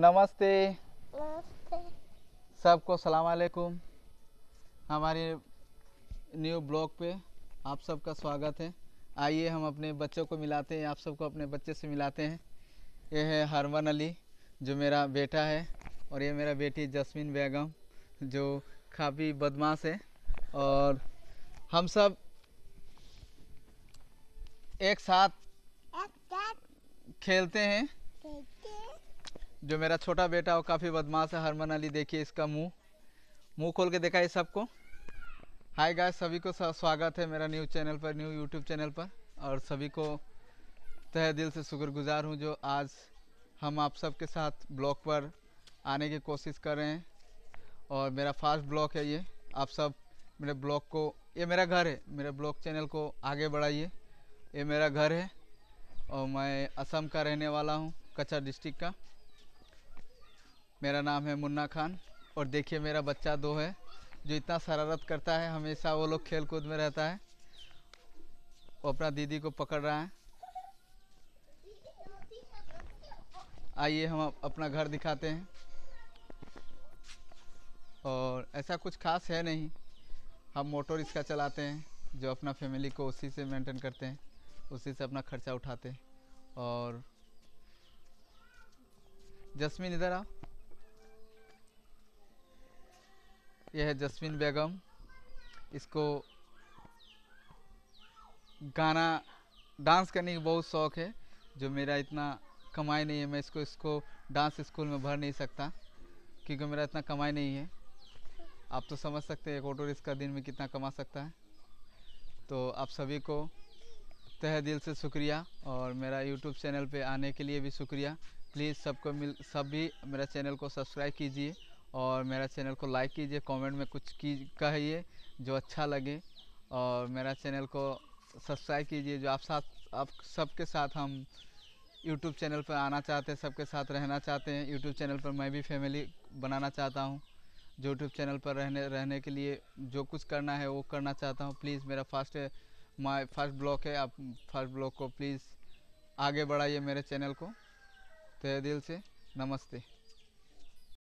नमस्ते नमस्ते सबको सलाम अलैकुम हमारे न्यू ब्लॉग पे आप सबका स्वागत है आइए हम अपने बच्चों को मिलाते हैं आप सबको अपने बच्चे से मिलाते हैं ये है हरमन अली जो मेरा बेटा है और ये मेरा बेटी जसमिन बेगम जो काफ़ी बदमाश है और हम सब एक साथ खेलते हैं जो मेरा छोटा बेटा वो काफ़ी बदमाश है हरमन अली देखिए इसका मुंह मुंह खोल के देखा ये सबको हाय गाय सभी को स्वागत है मेरा न्यूज़ चैनल पर न्यू यूट्यूब चैनल पर और सभी को तहे दिल से शुक्रगुजार हूँ जो आज हम आप सब के साथ ब्लॉग पर आने की कोशिश कर रहे हैं और मेरा फास्ट ब्लॉग है ये आप सब मेरे ब्लॉग को ये मेरा घर है मेरे ब्लॉग चैनल को आगे बढ़ाइए ये मेरा घर है और मैं असम का रहने वाला हूँ कचर डिस्ट्रिक्ट का मेरा नाम है मुन्ना खान और देखिए मेरा बच्चा दो है जो इतना शरारत करता है हमेशा वो लोग खेल कूद में रहता है वो अपना दीदी को पकड़ रहा है आइए हम अपना घर दिखाते हैं और ऐसा कुछ खास है नहीं हम मोटर रिक्शा चलाते हैं जो अपना फैमिली को उसी से मेंटेन करते हैं उसी से अपना खर्चा उठाते हैं और जस्मिन इधर आओ यह है जसमिन बेगम इसको गाना डांस करने की बहुत शौक़ है जो मेरा इतना कमाई नहीं है मैं इसको इसको डांस स्कूल में भर नहीं सकता क्योंकि मेरा इतना कमाई नहीं है आप तो समझ सकते हैं एक ऑटो रिक्शा दिन में कितना कमा सकता है तो आप सभी को तह दिल से शुक्रिया और मेरा यूट्यूब चैनल पे आने के लिए भी शुक्रिया प्लीज़ सबको मिल सब भी मेरा चैनल को सब्सक्राइब कीजिए और मेरा चैनल को लाइक कीजिए कमेंट में कुछ की कहिए जो अच्छा लगे और मेरा चैनल को सब्सक्राइब कीजिए जो आप साथ आप सबके साथ हम यूट्यूब चैनल पर आना चाहते हैं सबके साथ रहना चाहते हैं यूट्यूब चैनल पर मैं भी फैमिली बनाना चाहता हूँ जो यूट्यूब चैनल पर रहने रहने के लिए जो कुछ करना है वो करना चाहता हूँ प्लीज़ मेरा फर्स्ट माय फर्स्ट ब्लॉक है आप फर्स्ट ब्लॉक को प्लीज़ आगे बढ़ाइए मेरे चैनल को तय दिल से नमस्ते